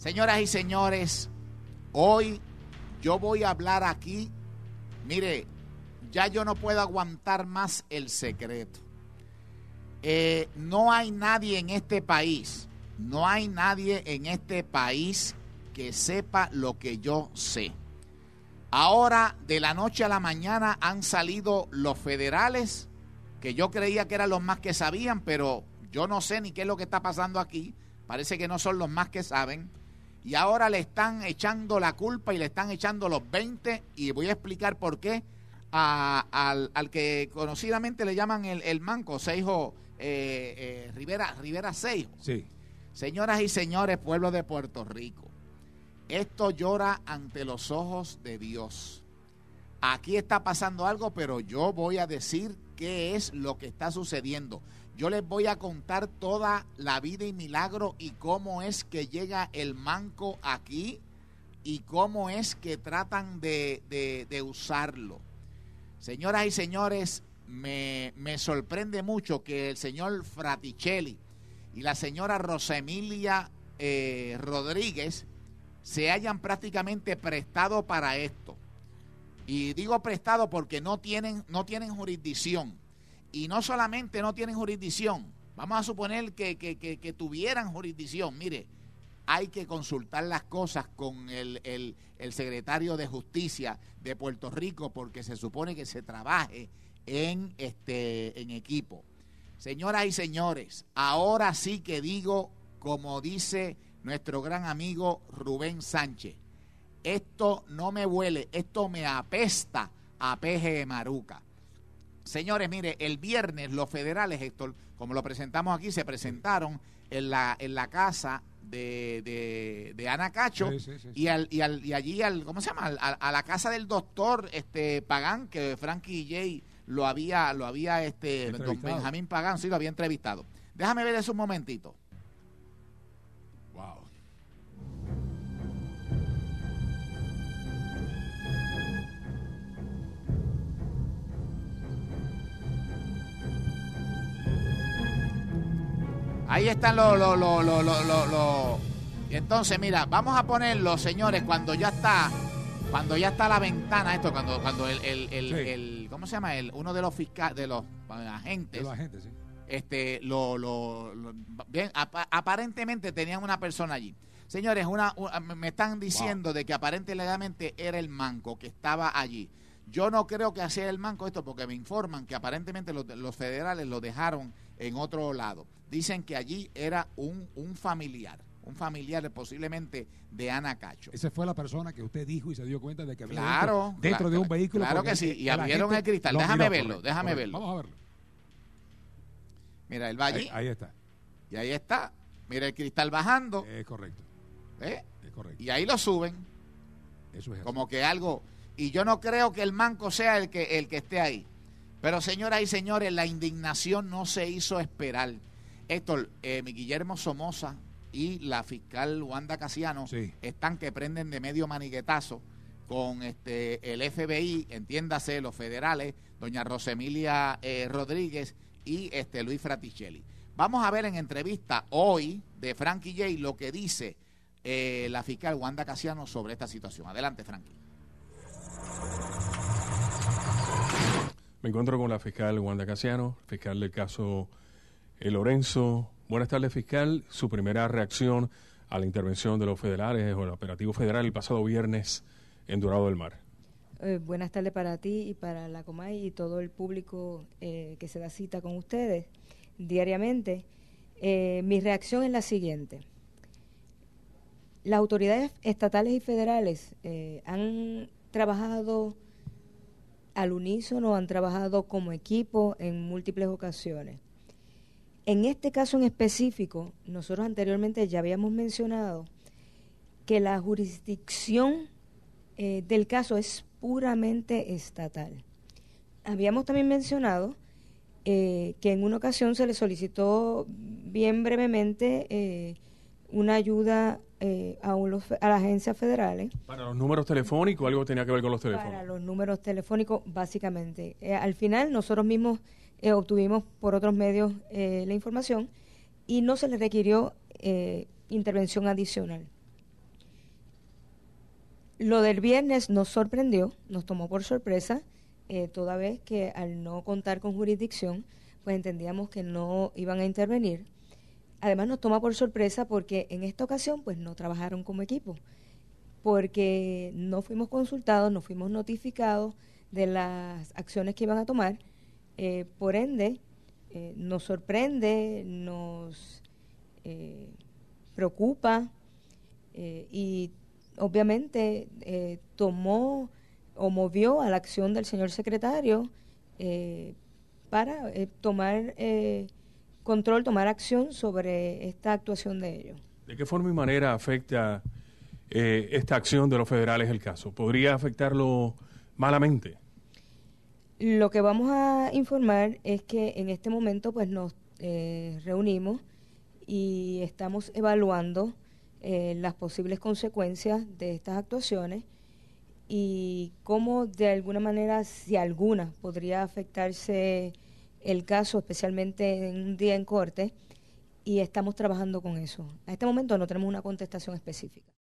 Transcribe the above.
Señoras y señores, hoy yo voy a hablar aquí. Mire, ya yo no puedo aguantar más el secreto. Eh, no hay nadie en este país, no hay nadie en este país que sepa lo que yo sé. Ahora, de la noche a la mañana, han salido los federales, que yo creía que eran los más que sabían, pero yo no sé ni qué es lo que está pasando aquí. Parece que no son los más que saben y ahora le están echando la culpa y le están echando los 20 y voy a explicar por qué al, que conocidamente le llaman el, manco, Seijo eh, eh, Rivera, Rivera Seijo. Sí. Señoras y señores, pueblo de Puerto Rico, esto llora ante los ojos de Dios. Aquí está pasando algo, pero yo voy a decir qué es lo que está sucediendo. Yo les voy a contar toda la vida y milagro y cómo es que llega el manco aquí y cómo es que tratan de, usarlo. Señoras y señores, me, sorprende mucho que el señor Fraticelli y la señora Rosemilia eh, Rodríguez se hayan prácticamente prestado para esto. Y digo prestado porque no tienen, no tienen jurisdicción y no solamente no tienen jurisdicción, vamos a suponer que, tuvieran jurisdicción, mire, hay que consultar las cosas con el, secretario de Justicia de Puerto Rico porque se supone que se trabaje en, este, en equipo. Señoras y señores, ahora sí que digo, como dice nuestro gran amigo Rubén Sánchez, esto no me huele, esto me apesta a peje maruca. Señores, mire, el viernes los federales, Héctor, como lo presentamos aquí, se presentaron en la, en la casa de, Ana Cacho Y, y, allí, al, ¿cómo se llama? a, la casa del doctor este Pagán, que Frankie J lo había, lo había este, don Benjamín Pagán, sí, lo había entrevistado. Déjame ver eso un momentito. Ahí están los, los, entonces, mira, vamos a ponerlo, señores, cuando ya está, cuando ya está la ventana, esto, cuando, cuando el, ¿cómo se llama? El, uno de los fiscales, de los agentes. los agentes, sí. Este, lo, lo, bien, aparentemente tenían una persona allí. Señores, una, me están diciendo de que aparentemente era el manco que estaba allí. Yo no creo que hacía el manco esto porque me informan que aparentemente los, federales lo dejaron en otro lado. Dicen que allí era un, familiar un familiar posiblemente de Ana Cacho. Esa fue la persona que usted dijo y se dio cuenta de que había dentro, de un vehículo. Claro que sí, y abrieron el cristal. Déjame verlo, déjame verlo. Vamos a verlo. Mira, él va allí. Ahí, está. Y ahí está. Mira el cristal bajando. Es correcto. ¿Eh? Es correcto. Y ahí lo suben. Eso es Como que algo... Y yo no creo que el manco sea el que, el que esté ahí. Pero señoras y señores, la indignación no se hizo esperar. Héctor, eh, mi Guillermo Somoza y la fiscal Wanda Casiano están que prenden de medio maniguetazo con este el FBI, entiéndase, los federales, doña Rosemilia eh, Rodríguez y este Luis Fraticelli. Vamos a ver en entrevista hoy de Frankie J lo que dice eh, la fiscal Wanda Casiano sobre esta situación. Adelante, Frankie. Me encuentro con la fiscal Wanda Casiano, fiscal del caso eh, Lorenzo. Buenas tardes, fiscal. Su primera reacción a la intervención de los federales o el operativo federal el pasado viernes en Dorado del Mar. Eh, buenas tardes para ti y para la Comay y todo el público eh, que se da cita con ustedes diariamente. mi reacción es la siguiente. Las autoridades estatales y federales han trabajado al unísono, han trabajado como equipo en múltiples ocasiones. En este caso en específico, nosotros anteriormente ya habíamos mencionado que la jurisdicción eh, del caso es puramente estatal. Habíamos también mencionado eh, que en una ocasión se le solicitó bien brevemente eh, una ayuda eh, a, a las agencias federales. ¿Para los números telefónicos? ¿Algo tenía que ver con los teléfonos? Para los números telefónicos, básicamente. Eh, al final, nosotros mismos eh, obtuvimos por otros medios eh, la información y no se le requirió intervención adicional. Lo del viernes nos sorprendió, nos tomó por sorpresa, toda vez que al no contar con jurisdicción, pues entendíamos que no iban a intervenir además nos toma por sorpresa porque en esta ocasión pues no trabajaron como equipo, porque no fuimos consultados, no fuimos notificados de las acciones que iban a tomar, eh, por ende eh, nos sorprende, nos eh, preocupa y obviamente tomó o movió a la acción del señor secretario para tomar control, tomar acción sobre esta actuación de ellos. ¿De qué forma y manera afecta eh, esta acción de los federales el caso? ¿Podría afectarlo malamente? Lo que vamos a informar es que en este momento pues nos eh, reunimos y estamos evaluando eh, las posibles consecuencias de estas actuaciones y cómo de alguna manera, si alguna, podría afectarse el caso, especialmente en un día en corte, y estamos trabajando con eso. A este momento no tenemos una contestación específica.